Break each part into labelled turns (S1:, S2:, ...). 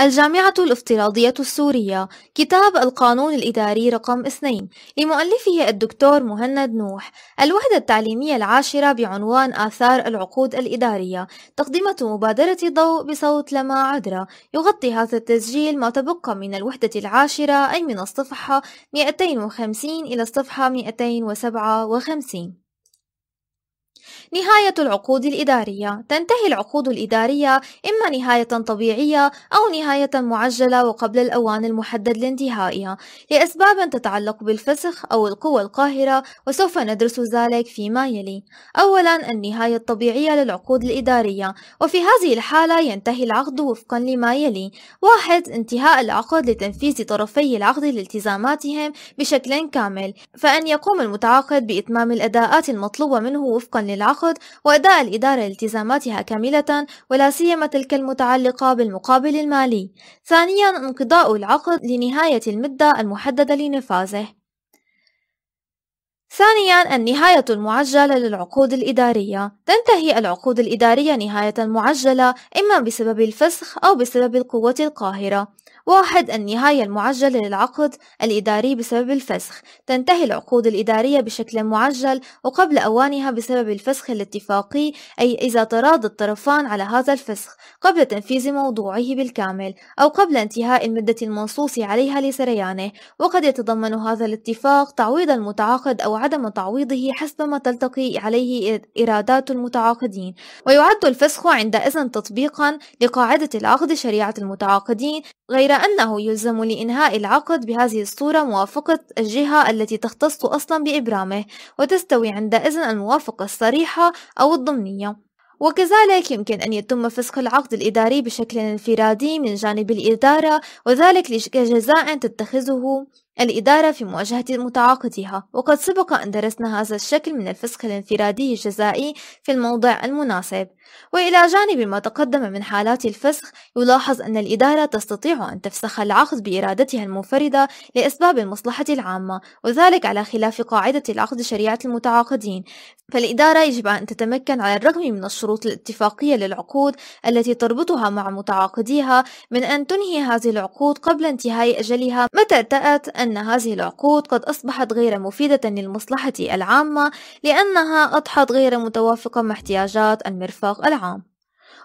S1: الجامعة الافتراضية السورية كتاب القانون الإداري رقم 2 لمؤلفه الدكتور مهند نوح الوحدة التعليمية العاشرة بعنوان آثار العقود الإدارية تقدمة مبادرة ضوء بصوت لما عذرة يغطي هذا التسجيل ما تبقى من الوحدة العاشرة أي من الصفحة 250 إلى الصفحة 257 نهاية العقود الإدارية تنتهي العقود الإدارية إما نهاية طبيعية أو نهاية معجلة وقبل الأوان المحدد لانتهائها لأسباب تتعلق بالفسخ أو القوى القاهرة وسوف ندرس ذلك فيما يلي أولا النهاية الطبيعية للعقود الإدارية وفي هذه الحالة ينتهي العقد وفقا لما يلي واحد انتهاء العقد لتنفيذ طرفي العقد لالتزاماتهم بشكل كامل فأن يقوم المتعاقد بإتمام الأداءات المطلوبة منه وفقا للعقد التعاقد وإداء الإدارة التزاماتها كاملة ولا سيما تلك المتعلقة بالمقابل المالي ثانيا انقضاء العقد لنهاية المدة المحددة لنفاذه ثانيا النهاية المعجلة للعقود الإدارية تنتهي العقود الإدارية نهاية معجلة إما بسبب الفسخ أو بسبب القوة القاهرة واحد النهاية المعجلة للعقد الإداري بسبب الفسخ تنتهي العقود الإدارية بشكل معجل وقبل أوانها بسبب الفسخ الاتفاقي أي إذا تراضى الطرفان على هذا الفسخ قبل تنفيذ موضوعه بالكامل أو قبل انتهاء المدة المنصوص عليها لسريانه وقد يتضمن هذا الاتفاق تعويض المتعاقد أو عدم تعويضه حسب ما تلتقي عليه إرادات المتعاقدين ويعد الفسخ عندئذ تطبيقا لقاعدة العقد شريعة المتعاقدين غير أنه يلزم لإنهاء العقد بهذه الصورة موافقة الجهة التي تختص أصلا بإبرامه وتستوي عندئذ الموافقة الصريحة أو الضمنية وكذلك يمكن أن يتم فسخ العقد الإداري بشكل انفرادي من جانب الإدارة وذلك كجزاء تتخذه الإدارة في مواجهة متعاقديها وقد سبق أن درسنا هذا الشكل من الفسخ الانفرادي الجزائي في الموضع المناسب وإلى جانب ما تقدم من حالات الفسخ يلاحظ أن الإدارة تستطيع أن تفسخ العقد بإرادتها المنفردة لأسباب المصلحة العامة وذلك على خلاف قاعدة العقد شريعة المتعاقدين فالإدارة يجب أن تتمكن على الرغم من الشروط الاتفاقية للعقود التي تربطها مع متعاقديها من أن تنهي هذه العقود قبل انتهاء أجلها متى ارتأت أن أن هذه العقود قد أصبحت غير مفيدة للمصلحة العامة لأنها أضحت غير متوافقة مع احتياجات المرفق العام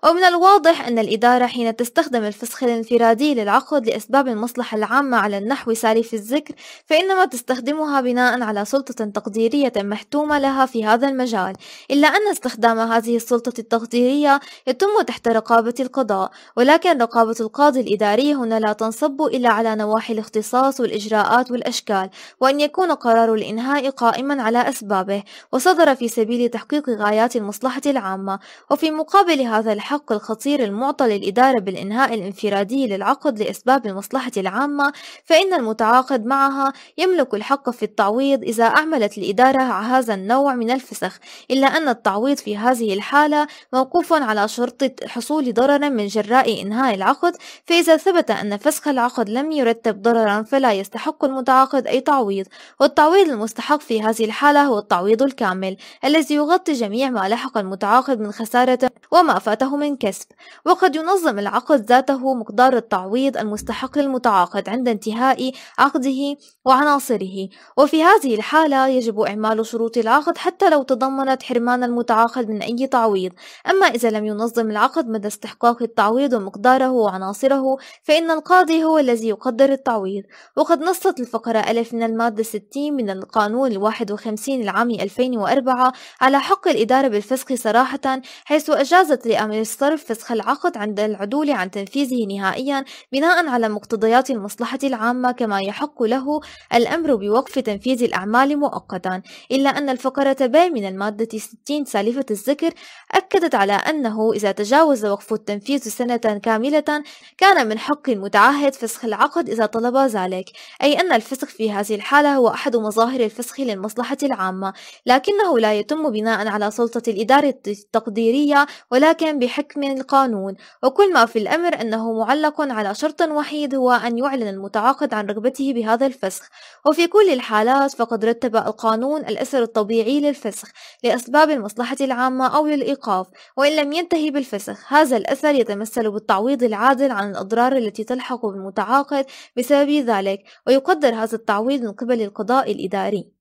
S1: ومن الواضح أن الإدارة حين تستخدم الفسخ الانفرادي للعقد لأسباب المصلحة العامة على النحو سالف الذكر فإنما تستخدمها بناء على سلطة تقديرية محتومة لها في هذا المجال إلا أن استخدام هذه السلطة التقديرية يتم تحت رقابة القضاء ولكن رقابة القاضي الإداري هنا لا تنصب إلا على نواحي الاختصاص والإجراءات والأشكال وأن يكون قرار الإنهاء قائما على أسبابه وصدر في سبيل تحقيق غايات المصلحة العامة وفي مقابل هذا الحق الخطير المعطى للإدارة بالإنهاء الانفرادي للعقد لأسباب المصلحة العامة فإن المتعاقد معها يملك الحق في التعويض إذا أعملت الإدارة هذا النوع من الفسخ إلا أن التعويض في هذه الحالة موقوف على شرط حصول ضرر من جراء إنهاء العقد فإذا ثبت أن فسخ العقد لم يرتب ضررا فلا يستحق المتعاقد أي تعويض والتعويض المستحق في هذه الحالة هو التعويض الكامل الذي يغطي جميع ما لحق المتعاقد من خسارة وما فات ذاته من كسب وقد ينظم العقد ذاته مقدار التعويض المستحق للمتعاقد عند انتهاء عقده وعناصره وفي هذه الحالة يجب إعمال شروط العقد حتى لو تضمنت حرمان المتعاقد من أي تعويض أما إذا لم ينظم العقد مدى استحقاق التعويض ومقداره وعناصره فإن القاضي هو الذي يقدر التعويض وقد نصت الفقرة ألف من المادة 60 من القانون الواحد وخمسين العام 2004 على حق الإدارة بالفسق صراحة حيث أجازت لأمر من يعني الصرف فسخ العقد عند العدول عن تنفيذه نهائيا بناء على مقتضيات المصلحة العامة كما يحق له الأمر بوقف تنفيذ الأعمال مؤقتا إلا أن الفقرة ب من المادة 60 سالفة الذكر أكدت على أنه إذا تجاوز وقف التنفيذ سنة كاملة كان من حق المتعهد فسخ العقد إذا طلب ذلك أي أن الفسخ في هذه الحالة هو أحد مظاهر الفسخ للمصلحة العامة لكنه لا يتم بناء على سلطة الإدارة التقديرية ولكن بحكم القانون وكل ما في الأمر أنه معلق على شرط وحيد هو أن يعلن المتعاقد عن رغبته بهذا الفسخ وفي كل الحالات فقد رتب القانون الأثر الطبيعي للفسخ لأسباب المصلحة العامة أو للإيقاف وإن لم ينتهي بالفسخ هذا الأثر يتمثل بالتعويض العادل عن الأضرار التي تلحق بالمتعاقد بسبب ذلك ويقدر هذا التعويض من قبل القضاء الإداري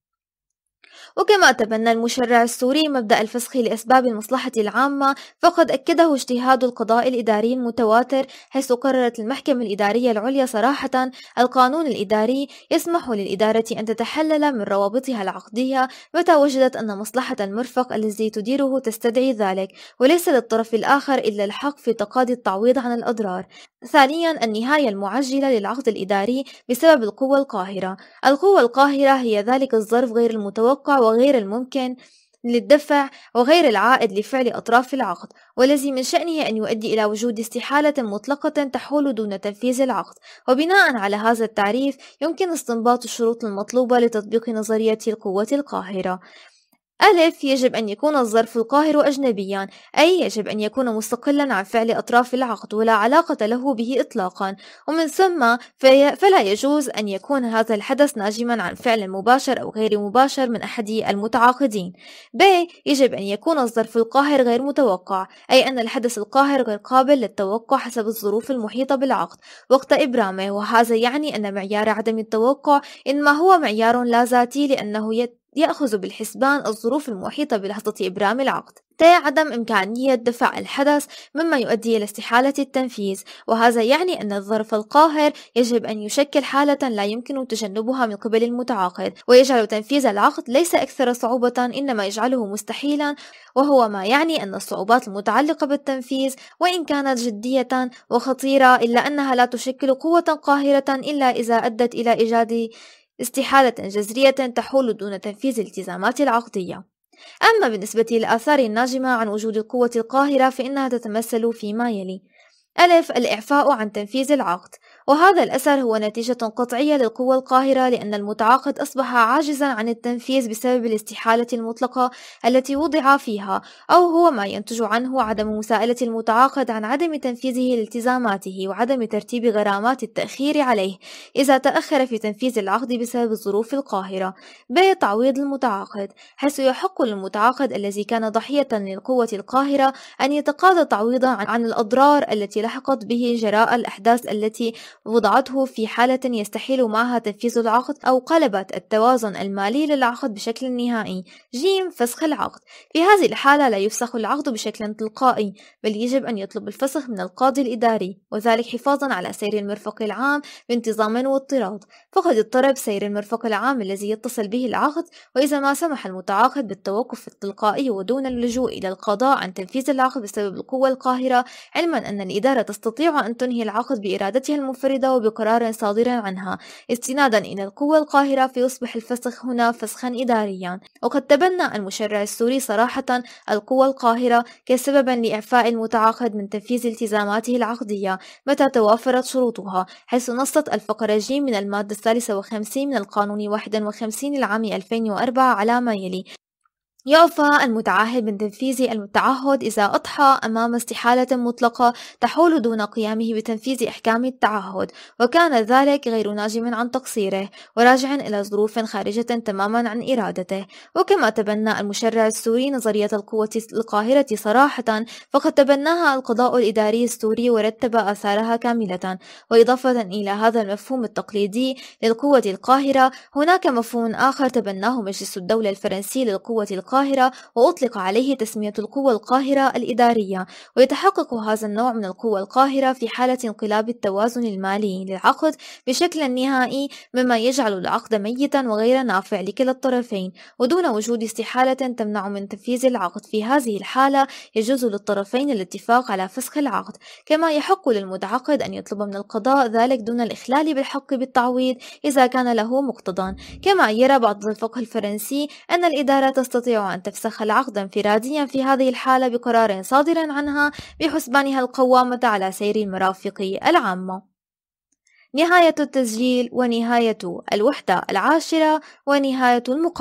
S1: وكما تبنى المشرع السوري مبدأ الفسخ لأسباب المصلحة العامة فقد أكده اجتهاد القضاء الإداري المتواتر حيث قررت المحكمة الإدارية العليا صراحة القانون الإداري يسمح للإدارة أن تتحلل من روابطها العقدية متى وجدت أن مصلحة المرفق الذي تديره تستدعي ذلك وليس للطرف الآخر إلا الحق في تقاضي التعويض عن الأضرار ثانيا النهاية المعجلة للعقد الإداري بسبب القوة القاهرة القوة القاهرة هي ذلك الظرف غير المتوقع وغير الممكن للدفع وغير العائد لفعل أطراف العقد والذي من شأنه أن يؤدي إلى وجود استحالة مطلقة تحول دون تنفيذ العقد وبناء على هذا التعريف يمكن استنباط الشروط المطلوبة لتطبيق نظرية القوة القاهرة ألف يجب أن يكون الظرف القاهر أجنبيا أي يجب أن يكون مستقلا عن فعل أطراف العقد ولا علاقة له به إطلاقا ومن ثم في فلا يجوز أن يكون هذا الحدث ناجما عن فعل مباشر أو غير مباشر من أحد المتعاقدين ب يجب أن يكون الظرف القاهر غير متوقع أي أن الحدث القاهر غير قابل للتوقع حسب الظروف المحيطة بالعقد وقت إبرامه وهذا يعني أن معيار عدم التوقع إنما هو معيار لا ذاتي لأنه يت يأخذ بالحسبان الظروف المحيطة بلحظة إبرام العقد تي عدم إمكانية دفع الحدث مما يؤدي إلى استحالة التنفيذ وهذا يعني أن الظرف القاهر يجب أن يشكل حالة لا يمكن تجنبها من قبل المتعاقد ويجعل تنفيذ العقد ليس أكثر صعوبة إنما يجعله مستحيلا وهو ما يعني أن الصعوبات المتعلقة بالتنفيذ وإن كانت جدية وخطيرة إلا أنها لا تشكل قوة قاهرة إلا إذا أدت إلى إيجاد استحالة جذرية تحول دون تنفيذ الالتزامات العقدية أما بالنسبة للآثار الناجمة عن وجود القوة القاهرة فإنها تتمثل فيما يلي ألف الإعفاء عن تنفيذ العقد وهذا الأثر هو نتيجة قطعية للقوة القاهرة لأن المتعاقد أصبح عاجزا عن التنفيذ بسبب الاستحالة المطلقة التي وضع فيها أو هو ما ينتج عنه عدم مساءلة المتعاقد عن عدم تنفيذه لالتزاماته وعدم ترتيب غرامات التأخير عليه إذا تأخر في تنفيذ العقد بسبب الظروف القاهرة ب تعويض المتعاقد حيث يحق للمتعاقد الذي كان ضحية للقوة القاهرة أن يتقاضى تعويضا عن الأضرار التي لحقت به جراء الأحداث التي وضعته في حالة يستحيل معها تنفيذ العقد أو قلبت التوازن المالي للعقد بشكل نهائي جيم فسخ العقد في هذه الحالة لا يفسخ العقد بشكل تلقائي بل يجب أن يطلب الفسخ من القاضي الإداري وذلك حفاظا على سير المرفق العام بانتظام واضطراد فقد اضطرب سير المرفق العام الذي يتصل به العقد وإذا ما سمح المتعاقد بالتوقف التلقائي ودون اللجوء إلى القضاء عن تنفيذ العقد بسبب القوة القاهرة علما أن الإدارة الإدارة تستطيع أن تنهي العقد بإرادتها المنفردة وبقرار صادر عنها استنادا إلى القوة القاهرة فيصبح الفسخ هنا فسخا إداريا وقد تبنى المشرع السوري صراحة القوة القاهرة كسببا لإعفاء المتعاقد من تنفيذ التزاماته العقدية متى توافرت شروطها حيث نصت الفقرة ج من المادة 53 من القانون 51 العام 2004 على ما يلي يعفى المتعهد من تنفيذ التعهد إذا أضحى أمام استحالة مطلقة تحول دون قيامه بتنفيذ أحكام التعهد وكان ذلك غير ناجم عن تقصيره وراجع إلى ظروف خارجة تماما عن إرادته وكما تبنى المشرع السوري نظرية القوة القاهرة صراحة فقد تبناها القضاء الإداري السوري ورتب آثارها كاملة وإضافة إلى هذا المفهوم التقليدي للقوة القاهرة هناك مفهوم آخر تبناه مجلس الدولة الفرنسي للقوة القاهرة القاهرة وأطلق عليه تسمية القوى القاهرة الإدارية ويتحقق هذا النوع من القوى القاهرة في حالة انقلاب التوازن المالي للعقد بشكل نهائي مما يجعل العقد ميتا وغير نافع لكلا الطرفين ودون وجود استحالة تمنع من تنفيذ العقد في هذه الحالة يجوز للطرفين الاتفاق على فسخ العقد كما يحق للمتعقد أن يطلب من القضاء ذلك دون الإخلال بالحق بالتعويض إذا كان له مقتضى كما يرى بعض الفقه الفرنسي أن الإدارة تستطيع تستطيع أن تفسخ العقد انفراديا في هذه الحالة بقرار صادر عنها بحسبانها القوامة على سير المرافق العامة نهاية التسجيل ونهاية الوحدة العاشرة ونهاية المقابلة